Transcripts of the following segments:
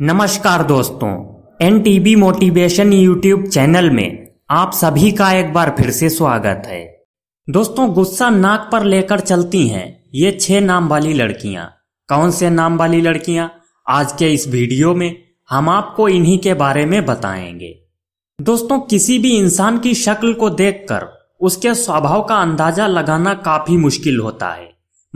नमस्कार दोस्तों N motivation YouTube channel में आप सभी का एक बार फिर से स्वागत है दोस्तों गुस्सा नाक पर लेकर चलती हैं ये छह नाम वाली लड़कियां कौन से नाम वाली लड़कियां आज के इस वीडियो में हम आपको इन्हीं के बारे में बताएंगे दोस्तों किसी भी इंसान की शक्ल को देखकर उसके स्वभाव का अंदाजा लगाना काफी मुश्किल होता है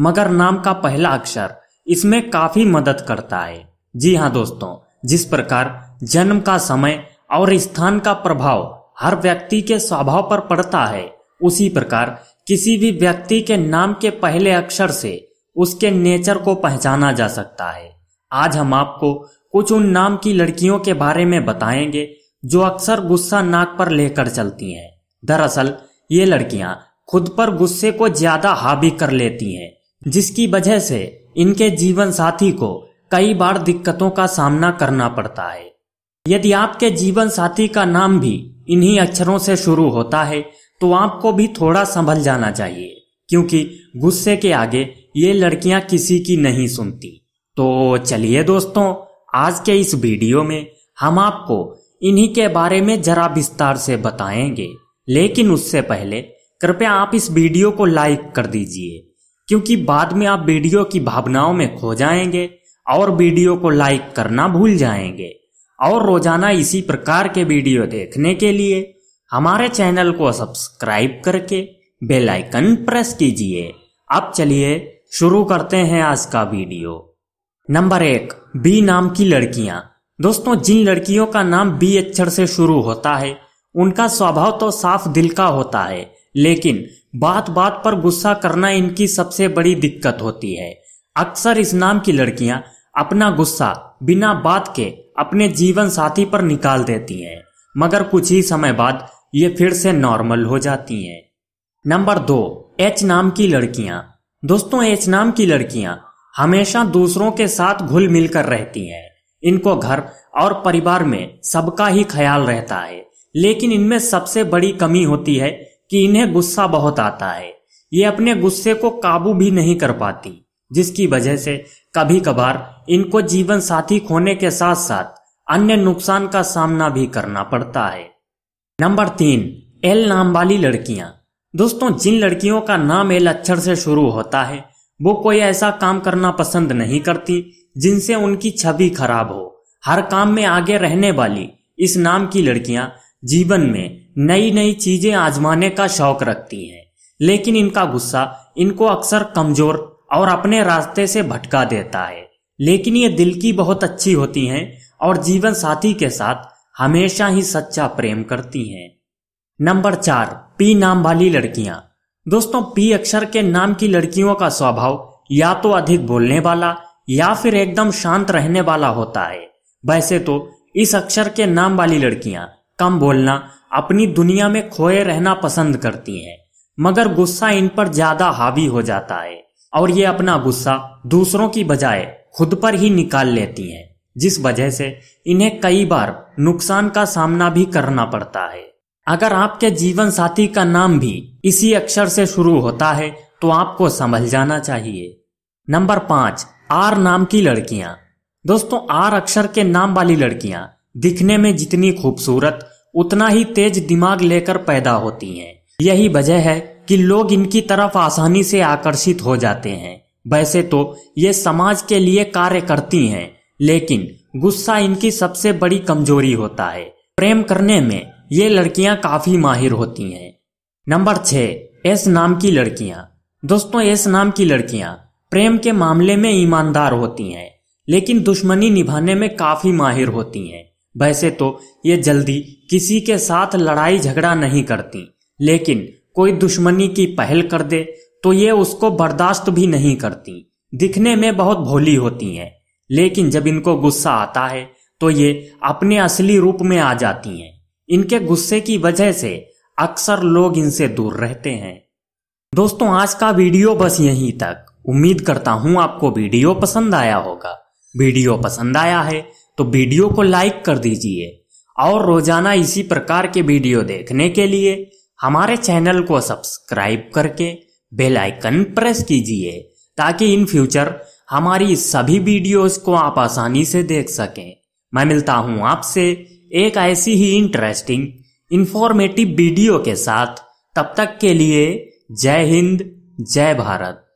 मगर नाम का पहला अक्षर इसमें काफी मदद करता है जी हाँ दोस्तों जिस प्रकार जन्म का समय और स्थान का प्रभाव हर व्यक्ति के स्वभाव पर पड़ता है उसी प्रकार किसी भी व्यक्ति के नाम के पहले अक्षर से उसके नेचर को पहचाना जा सकता है आज हम आपको कुछ उन नाम की लड़कियों के बारे में बताएंगे जो अक्सर गुस्सा नाक पर लेकर चलती हैं दरअसल ये लड़कियां खुद पर गुस्से को ज्यादा हावी कर लेती हैं जिसकी वजह से इनके जीवन साथी को कई बार दिक्कतों का सामना करना पड़ता है यदि आपके जीवन साथी का नाम भी इन्हीं अक्षरों से शुरू होता है तो आपको भी थोड़ा संभल जाना चाहिए क्योंकि गुस्से के आगे ये लड़कियां किसी की नहीं सुनती तो चलिए दोस्तों आज के इस वीडियो में हम आपको इन्हीं के बारे में जरा विस्तार से बताएंगे लेकिन उससे पहले कृपया आप इस वीडियो को लाइक कर दीजिए क्योंकि बाद में आप वीडियो की भावनाओं में खो जाएंगे और वीडियो को लाइक करना भूल जाएंगे और रोजाना इसी प्रकार के वीडियो देखने के लिए हमारे चैनल को सब्सक्राइब करके बेल आइकन प्रेस कीजिए अब चलिए शुरू करते हैं आज का वीडियो नंबर एक बी नाम की लड़कियां दोस्तों जिन लड़कियों का नाम बी अक्षर से शुरू होता है उनका स्वभाव तो साफ दिल का होता है लेकिन बात बात पर गुस्सा करना इनकी सबसे बड़ी दिक्कत होती है अक्सर इस नाम की लड़कियां अपना गुस्सा बिना बात के अपने जीवन साथी पर निकाल देती हैं मगर कुछ ही समय बाद ये फिर से नॉर्मल हो जाती हैं नंबर दो एच नाम की लड़कियां दोस्तों एच नाम की लड़कियां हमेशा दूसरों के साथ घुल मिलकर रहती हैं इनको घर और परिवार में सबका ही ख्याल रहता है लेकिन इनमें सबसे बड़ी कमी होती है कि इन्हें गुस्सा बहुत आता है ये अपने गुस्से को काबू भी नहीं कर पाती जिसकी वजह से कभी कभार इनको जीवन साथी खोने के साथ साथ अन्य नुकसान का सामना भी करना पड़ता है नंबर तीन एल नाम वाली लड़कियां दोस्तों जिन लड़कियों का नाम एल अक्षर से शुरू होता है वो कोई ऐसा काम करना पसंद नहीं करती जिनसे उनकी छवि खराब हो हर काम में आगे रहने वाली इस नाम की लड़कियां जीवन में नई नई चीजें आजमाने का शौक रखती हैं लेकिन इनका गुस्सा इनको अक्सर कमजोर और अपने रास्ते से भटका देता है लेकिन ये दिल की बहुत अच्छी होती हैं और जीवन साथी के साथ हमेशा ही सच्चा प्रेम करती हैं नंबर चार पी नाम वाली लड़कियां दोस्तों पी अक्षर के नाम की लड़कियों का स्वभाव या तो अधिक बोलने वाला या फिर एकदम शांत रहने वाला होता है वैसे तो इस अक्षर के नाम वाली लड़कियां कम बोलना अपनी दुनिया में खोए रहना पसंद करती हैं मगर गुस्सा इन पर ज्यादा हावी हो जाता है और ये अपना गुस्सा दूसरों की बजाय खुद पर ही निकाल लेती हैं जिस वजह से इन्हें कई बार नुकसान का सामना भी करना पड़ता है अगर आपके जीवन साथी का नाम भी इसी अक्षर से शुरू होता है तो आपको संभल जाना चाहिए नंबर पांच आर नाम की लड़कियां दोस्तों आर अक्षर के नाम वाली लड़कियां दिखने में जितनी खूबसूरत उतना ही तेज दिमाग लेकर पैदा होती हैं यही वजह है कि लोग इनकी तरफ आसानी से आकर्षित हो जाते हैं वैसे तो ये समाज के लिए कार्य करती हैं लेकिन गुस्सा इनकी सबसे बड़ी कमजोरी होता है प्रेम करने में ये लड़कियां काफी माहिर होती हैं नंबर छह एस नाम की लड़कियां दोस्तों एस नाम की लड़कियां प्रेम के मामले में ईमानदार होती हैं लेकिन दुश्मनी निभाने में काफी माहिर होती हैं वैसे तो ये जल्दी किसी के साथ लड़ाई झगड़ा नहीं करती लेकिन कोई दुश्मनी की पहल कर दे तो ये उसको बर्दाश्त भी नहीं करती दिखने में बहुत भोली होती हैं लेकिन जब इनको गुस्सा आता है तो ये अपने असली रूप में आ जाती हैं इनके गुस्से की वजह से अक्सर लोग इनसे दूर रहते हैं दोस्तों आज का वीडियो बस यहीं तक उम्मीद करता हूं आपको वीडियो पसंद आया होगा वीडियो पसंद आया है तो वीडियो को लाइक कर दीजिए और रोजाना इसी प्रकार के वीडियो देखने के लिए हमारे चैनल को सब्सक्राइब करके बेल आइकन प्रेस कीजिए ताकि इन फ्यूचर हमारी सभी वीडियोस को आप आसानी से देख सकें मैं मिलता हूं आपसे एक ऐसी ही इंटरेस्टिंग इंफॉर्मेटिव वीडियो के साथ तब तक के लिए जय हिंद जय भारत